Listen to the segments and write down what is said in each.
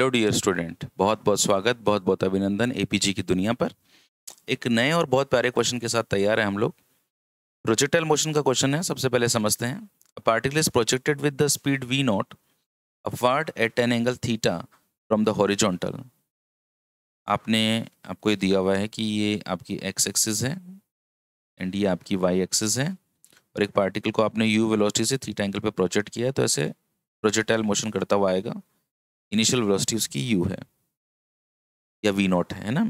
hello dear student बहुत बहुत स्वागत बहुत बहुत अभिनंदन ए की दुनिया पर एक नए और बहुत प्यारे क्वेश्चन के साथ तैयार है हम लोग प्रोजेक्टाइल मोशन का क्वेश्चन है सबसे पहले समझते हैं particle is projected with the speed v naught upward at an angle theta from the horizontal आपने आपको ये दिया हुआ है कि ये आपकी एक्स एक्सिस है एंड ये आपकी वाई एक्सिस है और एक पार्टिकल को आपने यू वेलोसिटी से थीटा एंगल पर प्रोजेक्ट किया है तो ऐसे प्रोजेक्टाइल मोशन करता हुआ आएगा इनिशियल वेलोसिटी उसकी यू है या वी नॉट है ना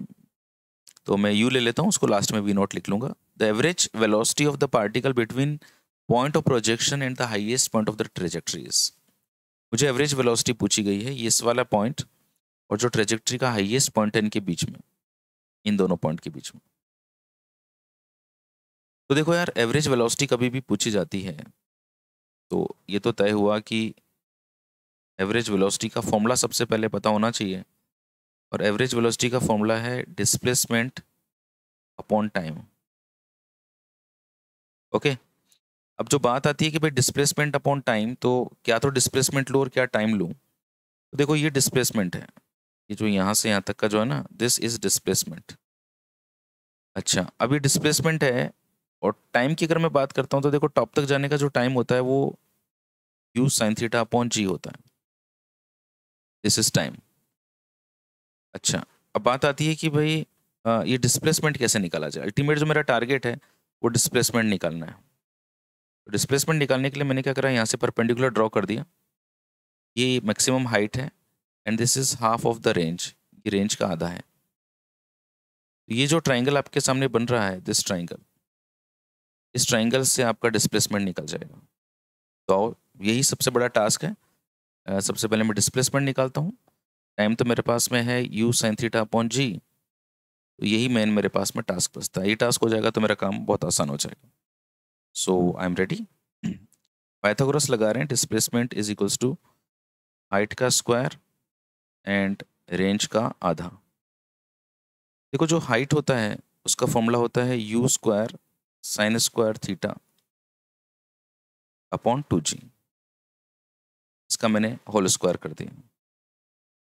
तो मैं यू ले लेता हूँ उसको लास्ट में वी नॉट लिख लूंगा the average velocity of the particle between point of projection and the highest point of the trajectories मुझे एवरेज वेलोसिटी पूछी गई है ये इस वाला पॉइंट और जो ट्रेजेक्ट्री का हाइएस्ट पॉइंट है इनके बीच में इन दोनों पॉइंट के बीच में तो देखो यार एवरेज वेलोसिटी कभी भी पूछी जाती है तो ये तो तय हुआ कि एवरेज वेलोसिटी का फॉर्मूला सबसे पहले पता होना चाहिए और एवरेज वेलोसिटी का फॉर्मूला है डिस्प्लेसमेंट अपॉन टाइम ओके अब जो बात आती है कि भाई डिस्प्लेसमेंट अपॉन टाइम तो क्या तो डिस्प्लेसमेंट लूँ और क्या टाइम लूँ तो देखो ये डिस्प्लेसमेंट है ये जो यहाँ से यहाँ तक का जो है ना दिस इज डिस्प्लेसमेंट अच्छा अब ये डिस्प्लेसमेंट है और टाइम की अगर मैं बात करता हूँ तो देखो टॉप तक जाने का जो टाइम होता है वो u sine theta upon g होता है दिस इज टाइम अच्छा अब बात आती है कि भाई ये डिस्प्लेसमेंट कैसे निकाला जाए अल्टीमेट जो मेरा टारगेट है वो डिस्प्लेसमेंट निकालना है तो डिस्प्लेसमेंट निकालने के लिए मैंने क्या करा यहाँ से परपेंडिकुलर ड्रॉ कर दिया ये मैक्सिमम हाइट है and this is half of the range ये रेंज का आधा है तो ये जो ट्राइंगल आपके सामने बन रहा है दिस ट्राइंगल इस ट्राइंगल से आपका डिस्प्लेसमेंट निकल जाएगा तो यही सबसे बड़ा टास्क है सबसे पहले मैं डिस्प्लेसमेंट निकालता हूँ टाइम तो मेरे पास में है u sine theta upon g तो यही मेन मेरे पास में टास्क बचता है ये टास्क हो जाएगा तो मेरा काम बहुत आसान हो जाएगा so I am ready Pythagoras लगा रहे हैं displacement is equals to height का स्क्वायर एंड रेंज का आधा देखो जो हाइट होता है उसका फॉर्मूला होता है u square sine square theta upon two g इसका मैंने होल स्क्वायर कर दिया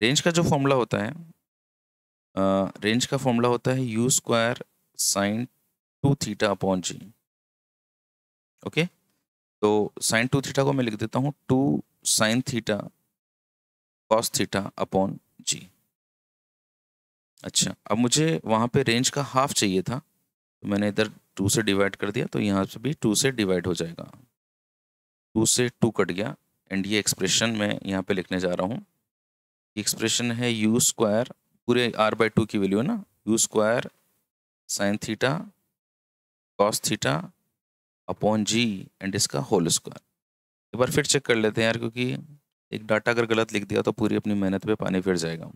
रेंज का जो फॉर्मूला होता है रेंज का फॉर्मूला होता है u square sine two theta upon g okay तो साइन टू थीटा को मैं लिख देता हूँ two sine theta cos theta upon g अच्छा अब मुझे वहाँ पे रेंज का हाफ चाहिए था तो मैंने इधर टू से डिवाइड कर दिया तो यहाँ से भी टू से डिवाइड हो जाएगा टू से टू कट गया एंड ये एक्सप्रेशन मैं यहाँ पे लिखने जा रहा हूँ एक्सप्रेशन है यू स्क्वायर पूरे आर बाई टू की वैल्यू है ना u square sine theta cos theta upon g and इसका होल स्क्वायर एक बार फिर चेक कर लेते हैं यार क्योंकि एक डाटा अगर गलत लिख दिया तो पूरी अपनी मेहनत पे पानी फिर जाएगा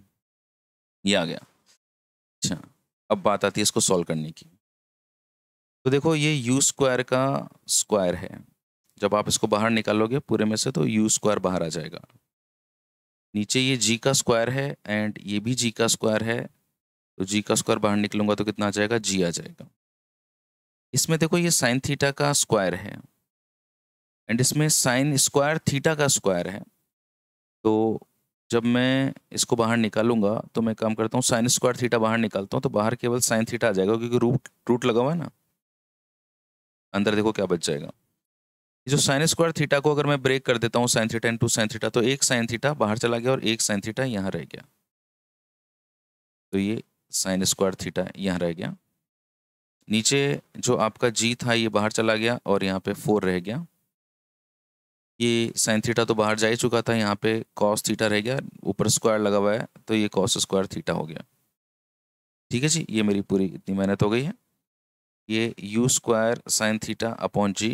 ये आ गया अच्छा अब बात आती है इसको सॉल्व करने की तो देखो ये यू स्क्वायर का स्क्वायर है जब आप इसको बाहर निकालोगे पूरे में से तो यू स्क्वायर बाहर आ जाएगा नीचे ये जी का स्क्वायर है एंड ये भी जी का स्क्वायर है तो जी का स्क्वायर बाहर निकलूंगा तो कितना आ जाएगा जी आ जाएगा इसमें देखो ये साइन थीटा का स्क्वायर है एंड इसमें साइन स्क्वायर थीटा का स्क्वायर है तो जब मैं इसको बाहर निकालूंगा तो मैं काम करता हूँ साइन स्क्वायर थीटा बाहर निकालता हूँ तो बाहर केवल साइन थीटा आ जाएगा क्योंकि रूट रूट लगा हुआ है ना अंदर देखो क्या बच जाएगा जो साइन स्क्वायर थीटा को अगर मैं ब्रेक कर देता हूँ sine theta into sine theta तो एक साइन थीटा बाहर चला गया और एक साइन थीटा यहाँ रह गया तो ये साइन स्क्वायर थीटा यहाँ रह गया नीचे जो आपका जी था ये बाहर चला गया और यहाँ पे फोर रह गया ये साइन थीटा तो बाहर जा ही चुका था यहाँ पे कॉस थीटा रह गया ऊपर स्क्वायर लगा हुआ है तो ये कॉस स्क्वायर थीटा हो गया ठीक है जी ये मेरी पूरी इतनी मेहनत हो गई है ये u square sine theta upon g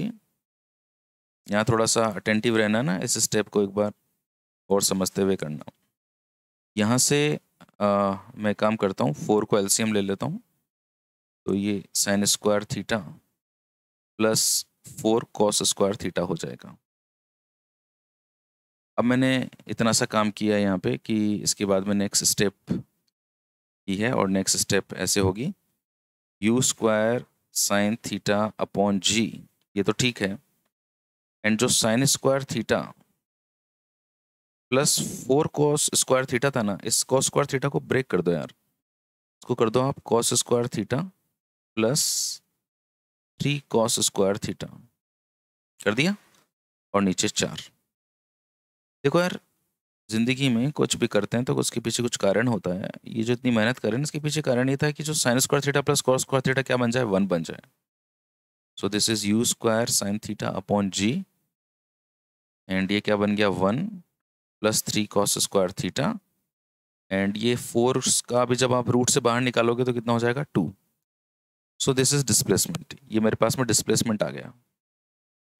यहाँ थोड़ा सा अटेंटिव रहना ना इस स्टेप को एक बार और समझते हुए करना यहाँ से आ, मैं काम करता हूँ फोर को एलसीएम ले लेता हूँ तो ये sine square theta plus four cos square theta हो जाएगा अब मैंने इतना सा काम किया यहाँ पे कि इसके बाद में नेक्स्ट स्टेप की है और नेक्स्ट स्टेप ऐसे होगी u square sine theta upon g ये तो ठीक है एंड जो sine square theta plus four cos square theta था ना इस कॉस स्क्वायर थीटा को ब्रेक कर दो यार इसको कर दो आप cos square theta plus three cos square theta कर दिया और नीचे चार देखो यार ज़िंदगी में कुछ भी करते हैं तो उसके पीछे कुछ कारण होता है ये जो इतनी मेहनत करें इसके पीछे कारण ये था कि जो sine square theta plus cos square theta क्या बन जाए वन बन जाए so this is u square sine theta upon g and ये क्या बन गया one plus three cos square theta and ये फोर का भी जब आप रूट से बाहर निकालोगे तो कितना हो जाएगा two so this is displacement ये मेरे पास में डिस्प्लेसमेंट आ गया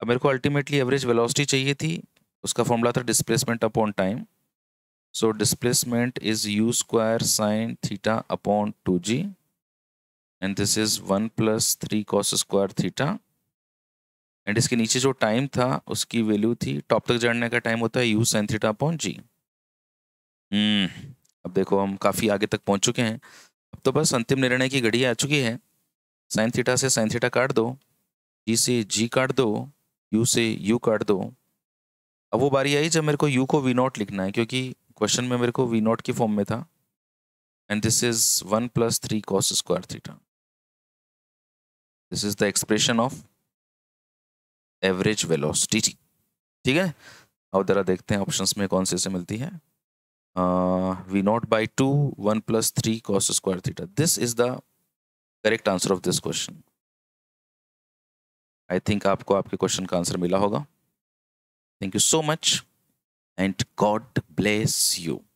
अब मेरे को अल्टीमेटली एवरेज वेलोसिटी चाहिए थी उसका फॉर्मूला था displacement upon time so displacement is u square sine theta upon two g and this is one plus three cos square theta and इसके नीचे जो टाइम था उसकी वैल्यू थी टॉप तक जाने का टाइम होता है u sine theta upon g अब देखो हम काफ़ी आगे तक पहुंच चुके हैं अब तो बस अंतिम निर्णय की घड़ी आ चुकी है साइन थीटा से साइन थीटा काट दो जी से जी काट दो यू से यू काट दो अब वो बारी आई जब मेरे को यू को वी नॉट लिखना है क्योंकि क्वेश्चन में मेरे को वी नॉट की फॉर्म में था and this is one plus three cos square theta this is the expression of average velocity ठीक है अब ज़रा देखते हैं ऑप्शंस में कौन से से मिलती है v naught by two one plus three cos square theta this is the correct answer of this question I think आपको आपके क्वेश्चन का आंसर मिला होगा thank you so much and God bless you